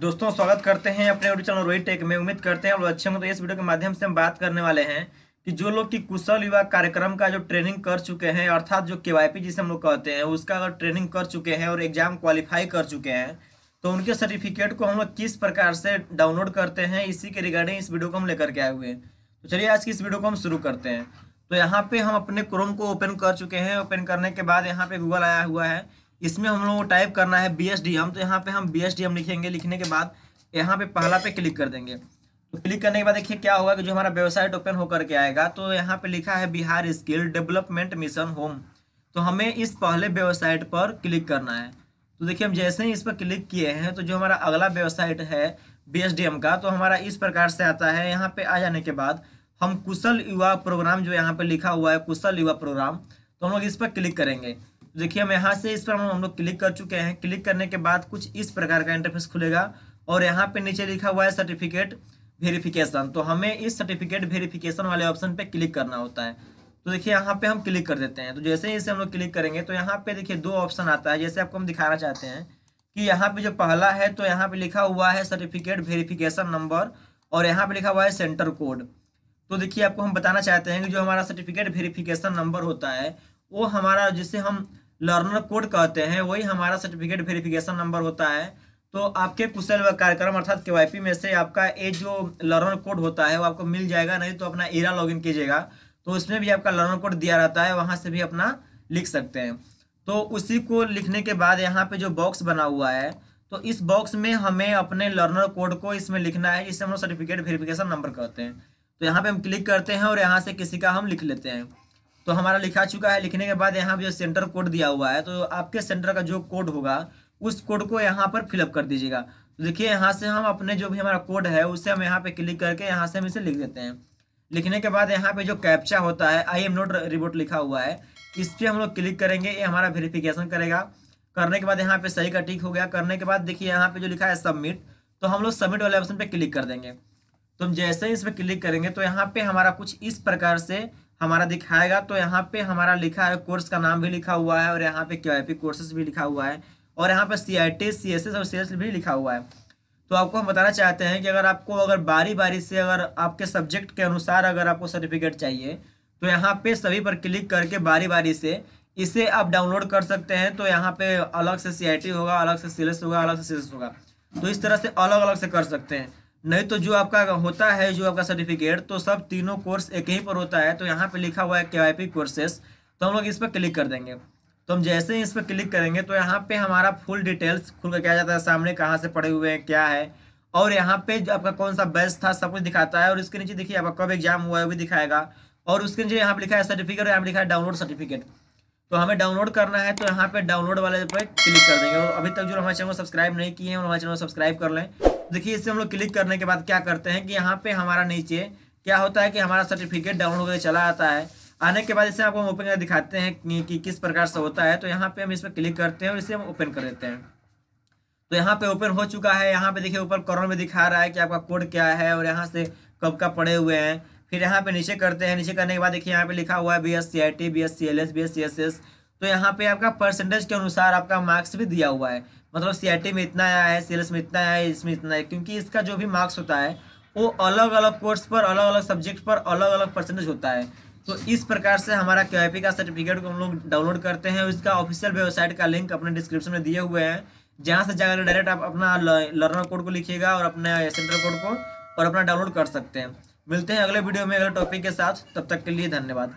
दोस्तों स्वागत करते हैं अपने यूट्यूब चैनल रोहित टेक में उम्मीद करते हैं और अच्छे होंगे तो इस वीडियो के माध्यम से हम बात करने वाले हैं कि जो लोग की कुशल युवा कार्यक्रम का जो ट्रेनिंग कर चुके हैं अर्थात जो के जिसे हम लोग कहते हैं उसका अगर ट्रेनिंग कर चुके हैं और एग्जाम क्वालिफाई कर चुके हैं तो उनके सर्टिफिकेट को हम लोग किस प्रकार से डाउनलोड करते हैं इसी के रिगार्डिंग इस वीडियो को हम लेकर के आए हुए हैं तो चलिए आज की इस वीडियो को हम शुरू करते हैं तो यहाँ पे हम अपने क्रोम को ओपन कर चुके हैं ओपन करने के बाद यहाँ पे गूगल आया हुआ है इसमें हम लोगों को टाइप करना है बी एस डी एम तो यहाँ पे हम बी एस डी एम लिखेंगे लिखने के बाद यहाँ पे पहला पे क्लिक कर देंगे तो क्लिक करने के बाद देखिए क्या होगा कि जो हमारा वेबसाइट ओपन होकर के आएगा तो यहाँ पे लिखा है Bihar skill development mission home तो हमें इस पहले वेबसाइट पर क्लिक करना है तो देखिए हम जैसे ही इस पर क्लिक किए हैं तो जो हमारा अगला वेबसाइट है बी का तो हमारा इस प्रकार से आता है यहाँ पे आ जाने के बाद हम कुशल युवा प्रोग्राम जो यहाँ पे लिखा हुआ है कुशल युवा प्रोग्राम तो हम लोग इस पर क्लिक करेंगे देखिए हम यहाँ से इस पर हम लोग क्लिक कर चुके हैं क्लिक करने के बाद कुछ इस प्रकार का इंटरफेस खुलेगा और यहाँ पे नीचे लिखा हुआ है सर्टिफिकेट वेरिफिकेशन तो हमें इस सर्टिफिकेट वेरिफिकेशन वाले ऑप्शन पे क्लिक करना होता है तो देखिए यहाँ पे हम क्लिक कर देते हैं तो जैसे ही इसे हम लोग क्लिक करेंगे तो यहाँ पे देखिए दो ऑप्शन आता है जैसे आपको हम दिखाना चाहते हैं कि यहाँ पे जो पहला है तो यहाँ पे लिखा हुआ है सर्टिफिकेट वेरिफिकेशन नंबर और यहाँ पे लिखा हुआ है सेंटर कोड तो देखिए आपको हम बताना चाहते हैं कि जो हमारा सर्टिफिकेट वेरिफिकेशन नंबर होता है वो हमारा जिससे हम लर्नर कोड कहते हैं वही हमारा सर्टिफिकेट वेरिफिकेशन नंबर होता है तो आपके कुशल व कार्यक्रम अर्थात के वाई में से आपका ये जो लर्नर कोड होता है वो आपको मिल जाएगा नहीं तो अपना एरा लॉग कीजिएगा तो उसमें भी आपका लर्नर कोड दिया रहता है वहाँ से भी अपना लिख सकते हैं तो उसी को लिखने के बाद यहाँ पे जो बॉक्स बना हुआ है तो इस बॉक्स में हमें अपने लर्नर कोड को इसमें लिखना है जिसे हम सर्टिफिकेट वेरिफिकेशन नंबर कहते हैं तो यहाँ पे हम क्लिक करते हैं और यहाँ से किसी का हम लिख लेते हैं तो हमारा लिखा चुका है लिखने के बाद यहाँ जो सेंटर कोड दिया हुआ है तो आपके सेंटर का जो कोड होगा उस कोड को यहाँ पर फिलअप कर दीजिएगा तो देखिए यहाँ से हम अपने जो भी हमारा कोड है उसे हम यहाँ पे क्लिक करके यहाँ से हम इसे लिख देते हैं लिखने के बाद यहाँ पे जो कैप्चा होता है आई एम नोट रिपोर्ट लिखा हुआ है इस पर हम लोग क्लिक करेंगे ये हमारा वेरिफिकेशन करेगा करने के बाद यहाँ पे सही का टिक हो गया करने के बाद देखिए यहाँ पे जो लिखा है सबमिट तो हम लोग सबमिट वाले ऑप्शन पे क्लिक कर देंगे तो हम जैसे ही इस पर क्लिक करेंगे तो यहाँ पे हमारा कुछ इस प्रकार से हमारा दिखाएगा तो यहाँ पे हमारा लिखा है कोर्स का नाम भी लिखा हुआ है और यहाँ पे क्यू आई कोर्सेज भी लिखा हुआ है और यहाँ पे C I T C S S और सी एस भी लिखा हुआ है तो आपको हम बताना चाहते हैं कि अगर आपको अगर बारी बारी से अगर आपके सब्जेक्ट के अनुसार अगर आपको सर्टिफिकेट चाहिए तो यहाँ पे सभी पर क्लिक करके बारी बारी से इसे आप डाउनलोड कर सकते हैं तो यहाँ पे अलग से सी होगा अलग से सी होगा अलग से सी होगा तो इस तरह से अलग अलग से कर सकते हैं नहीं तो जो आपका होता है जो आपका सर्टिफिकेट तो सब तीनों कोर्स एक ही पर होता है तो यहाँ पे लिखा हुआ है के वाई कोर्सेस तो हम लोग इस पर क्लिक कर देंगे तो हम जैसे ही इस पर क्लिक करेंगे तो यहाँ पे हमारा फुल डिटेल्स खुल कर क्या जाता है सामने कहाँ से पड़े हुए हैं क्या है और यहाँ पे जो आपका कौन सा बैच था सब कुछ दिखाता है और इसके नीचे देखिए आपका कब एग्जाम हुआ है वो भी दिखाएगा और उसके नीचे यहाँ पर लिखा है सर्टिफिकेट और यहाँ पर लिखा है डाउनलोड सर्टिफिकेट तो हमें डाउनलोड करना है तो यहाँ पे डाउनलोड वाले पे क्लिक कर देंगे और अभी तक जो हमारे चैनल को सब्सक्राइब नहीं किए हैं हमारे चैनल को सब्सक्राइब कर लें देखिए इसे हम लोग क्लिक करने के बाद क्या करते हैं कि यहाँ पे हमारा नीचे क्या होता है कि हमारा सर्टिफिकेट डाउनलोड होकर चला आता है आने के बाद इसे आपको हम ओपन कर दिखाते हैं कि, कि किस प्रकार से होता है तो यहाँ पे हम इस पर क्लिक करते हैं और इसे हम ओपन कर देते हैं तो यहाँ पे ओपन हो चुका है यहाँ पे देखिए ऊपर कॉर्नर में दिखा रहा है कि आपका कोड क्या है और यहाँ से कब का पड़े हुए हैं फिर यहाँ पे नीचे करते हैं नीचे करने के बाद देखिए यहाँ पे लिखा हुआ है B S C I T B S C L S B S C S S तो यहाँ पे आपका परसेंटेज के अनुसार आपका मार्क्स भी दिया हुआ है मतलब सी में इतना आया है सी में इतना आया है इसमें इतना है क्योंकि इसका जो भी मार्क्स होता है वो अलग अलग कोर्स पर अलग अलग सब्जेक्ट पर अलग अलग परसेंटेज होता है तो इस प्रकार से हमारा के का सर्टिफिकेट को हम लोग डाउनलोड करते हैं इसका ऑफिशियल वेबसाइट का लिंक अपने डिस्क्रिप्शन में दिए हुए हैं जहाँ से जाकर डायरेक्ट आप अपना लर्नर कोड को लिखिएगा और अपने सेंटर कोड को और अपना डाउनलोड कर सकते हैं मिलते हैं अगले वीडियो में अगले टॉपिक के साथ तब तक के लिए धन्यवाद